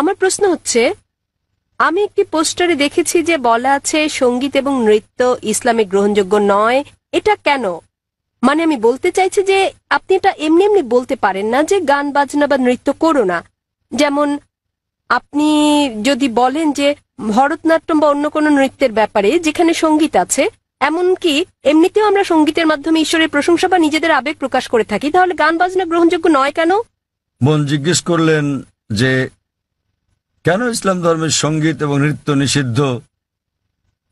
আমার প্রশ্ন হচ্ছে আমি একটি পোস্টারে দেখেছি যে বলা আছে সঙ্গীত এবং নৃত্য ইসলামে গ্রহণযোগ্য নয় এটা কেন মানে আমি বলতে চাইছি যে আপনি এটা এমনি এমনি বলতে পারেন না যে গান বাজনা বা নৃত্য করো না যেমন আপনি যদি বলেন যে ভরতনাট্যম বা অন্য কোনো নৃত্যের ব্যাপারে যেখানে সঙ্গীত আছে এমনকি এমনিতেও আমরা সঙ্গীতের মাধ্যমে ঈশ্বরের প্রশংসা বা নিজেদের আবেগ প্রকাশ করে থাকি তাহলে গান বাজনা গ্রহণযোগ্য নয় কেন বোন জিজ্ঞেস করলেন যে কেন ইসলাম ধর্মের সঙ্গীত এবং নৃত্য নিষিদ্ধ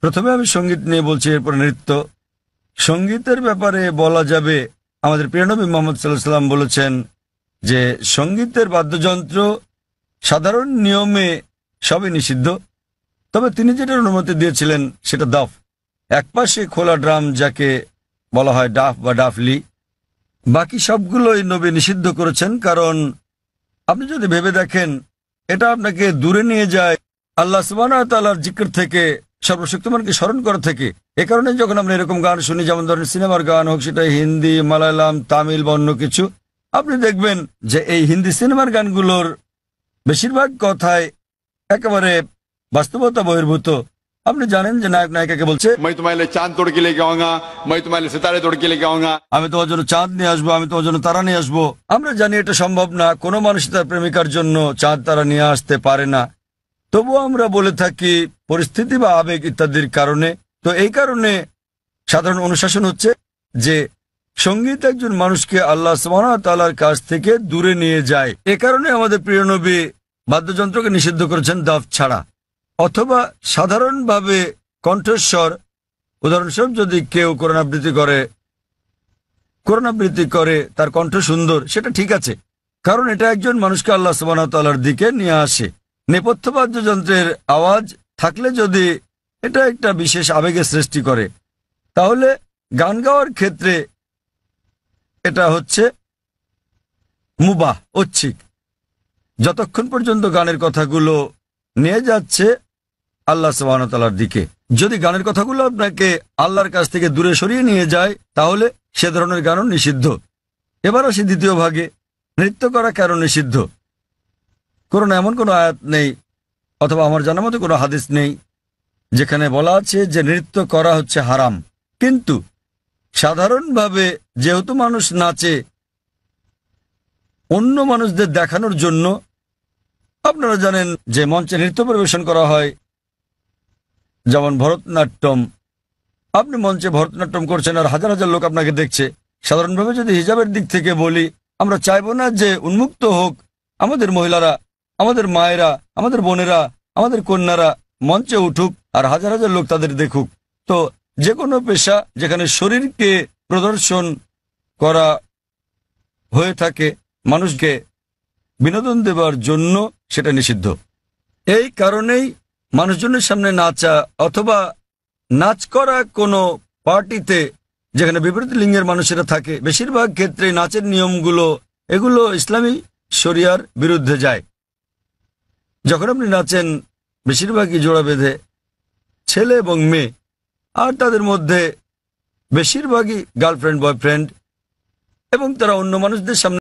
প্রথমে আমি সঙ্গীত নিয়ে বলছি এরপর নৃত্য সঙ্গীতের ব্যাপারে বলা যাবে আমাদের প্রিয়নবী মোহাম্মদ সাল্লাহ সাল্লাম বলেছেন যে সঙ্গীতের বাদ্যযন্ত্র সাধারণ নিয়মে সবই নিষিদ্ধ তবে তিনি যেটা অনুমতি দিয়েছিলেন সেটা এক পাশে খোলা ড্রাম যাকে বলা হয় ডাফ বা ডাফলি বাকি সবগুলোই নবী নিষিদ্ধ করেছেন কারণ আপনি যদি ভেবে দেখেন এটা আপনাকে দূরে নিয়ে যায় আল্লাহ সুবাহর জিকির থেকে সর্বশক্তিমানকে স্মরণ করে থেকে এ কারণে যখন আমরা এরকম গান শুনি যেমন ধরেন সিনেমার গান হোক সেটা হিন্দি মালায়ালাম তামিল বা অন্য কিছু আপনি দেখবেন যে এই হিন্দি সিনেমার গানগুলোর বেশিরভাগ কথায় একেবারে বাস্তবতা বহির্ভূত আপনি জানেন যে নায়ক নায়িকাকে বলছে मैं तुम्हारे लिए चांद तोड़ के लेके आऊंगा मैं तुम्हारे लिए सितारे तोड़ আমি তোমার জন্য চাঁদ নিয়ে আসবো আমি তোমার জন্য তারা নিয়ে আসবো আমরা জানি এটা সম্ভব না কোনো মানুষ তার প্রেমিকার জন্য চাঁদ তারা নিয়ে আসতে পারে না তবু আমরা বলে থাকি পরিস্থিতি বা আবেগ ইত্যাদির কারণে তো এই কারণে সাধারণ অনুশাসন হচ্ছে যে সঙ্গীত একজন মানুষকে আল্লাহ সালার কাছ থেকে দূরে নিয়ে যায় এ কারণে আমাদের প্রিয় নবী বাদ্যযন্ত্রকে নিষিদ্ধ করেছেন দাফ ছাড়া অথবা সাধারণভাবে কণ্ঠস্বর উদাহরণস্বরূপ যদি কেউ করোনাবৃত্তি করে করোনাবৃত্তি করে তার কণ্ঠ সুন্দর সেটা ঠিক আছে কারণ এটা একজন মানুষকে আল্লাহ সুবাহতালার দিকে নিয়ে আসে নেপথ্যবাদ্য যন্ত্রের আওয়াজ থাকলে যদি এটা একটা বিশেষ আবেগের সৃষ্টি করে তাহলে গান গাওয়ার ক্ষেত্রে এটা হচ্ছে মুবাহ ঐচ্ছিক যতক্ষণ পর্যন্ত গানের কথাগুলো নিয়ে যাচ্ছে আল্লাহ সবানতালার দিকে যদি গানের কথাগুলো আপনাকে আল্লাহর কাছ থেকে দূরে সরিয়ে নিয়ে যায় তাহলে সে ধরনের গানও নিষিদ্ধ এবার আসি দ্বিতীয় ভাগে নৃত্য করা কেন নিষিদ্ধ কোনো এমন কোনো আয়াত নেই অথবা আমার জানা মতো কোনো হাদিস নেই যেখানে বলা আছে যে নৃত্য করা হচ্ছে হারাম কিন্তু সাধারণভাবে যেহেতু মানুষ নাচে অন্য মানুষদের দেখানোর জন্য আপনারা জানেন যে মঞ্চে নৃত্য পরিবেশন করা হয় যেমন ভরতনাট্যম আপনি মঞ্চে ভরতনাট্যম করছেন আর হাজার হাজার লোক আপনাকে দেখছে সাধারণভাবে যদি হিজাবের দিক থেকে বলি আমরা চাইব না যে উন্মুক্ত হোক আমাদের মহিলারা আমাদের মায়েরা আমাদের বোনেরা আমাদের কন্যারা মঞ্চে উঠুক আর হাজার হাজার লোক তাদের দেখুক তো যে কোনো পেশা যেখানে শরীরকে প্রদর্শন করা হয়ে থাকে মানুষকে বিনোদন দেবার জন্য সেটা নিষিদ্ধ এই কারণেই মানুষজনের সামনে নাচা অথবা নাচ করা কোনো পার্টিতে যেখানে বিপরীত লিঙ্গের মানুষেরা থাকে বেশিরভাগ ক্ষেত্রে নাচের নিয়মগুলো এগুলো ইসলামী শরিয়ার বিরুদ্ধে যায় যখন আপনি নাচেন বেশিরভাগই জোড়া বেঁধে ছেলে এবং মেয়ে আর তাদের মধ্যে বেশিরভাগই গার্লফ্রেন্ড বয়ফ্রেন্ড এবং তারা অন্য মানুষদের সামনে